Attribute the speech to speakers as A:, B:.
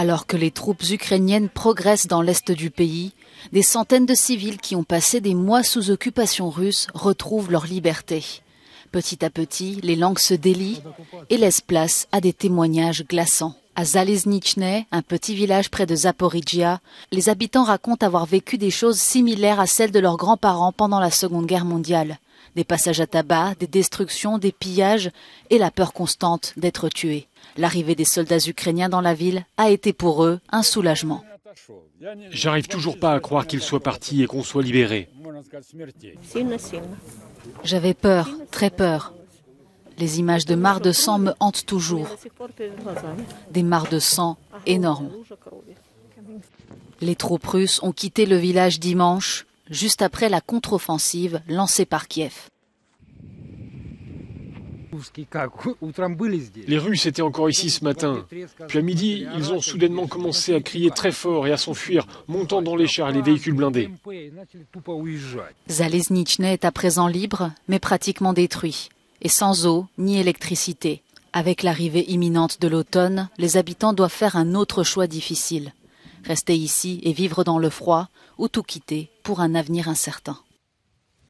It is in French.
A: Alors que les troupes ukrainiennes progressent dans l'est du pays, des centaines de civils qui ont passé des mois sous occupation russe retrouvent leur liberté. Petit à petit, les langues se délient et laissent place à des témoignages glaçants. À Zalesnichne, un petit village près de Zaporizhia, les habitants racontent avoir vécu des choses similaires à celles de leurs grands-parents pendant la Seconde Guerre mondiale. Des passages à tabac, des destructions, des pillages et la peur constante d'être tués. L'arrivée des soldats ukrainiens dans la ville a été pour eux un soulagement.
B: J'arrive toujours pas à croire qu'ils soient partis et qu'on soit libérés.
A: J'avais peur, très peur. Les images de mares de sang me hantent toujours. Des mares de sang énormes. Les troupes russes ont quitté le village dimanche, juste après la contre-offensive lancée par Kiev.
B: Les Russes étaient encore ici ce matin. Puis à midi, ils ont soudainement commencé à crier très fort et à s'enfuir, montant dans les chars et les véhicules blindés.
A: Zalesnichne est à présent libre, mais pratiquement détruit et sans eau ni électricité. Avec l'arrivée imminente de l'automne, les habitants doivent faire un autre choix difficile. Rester ici et vivre dans le froid, ou tout quitter pour un avenir incertain.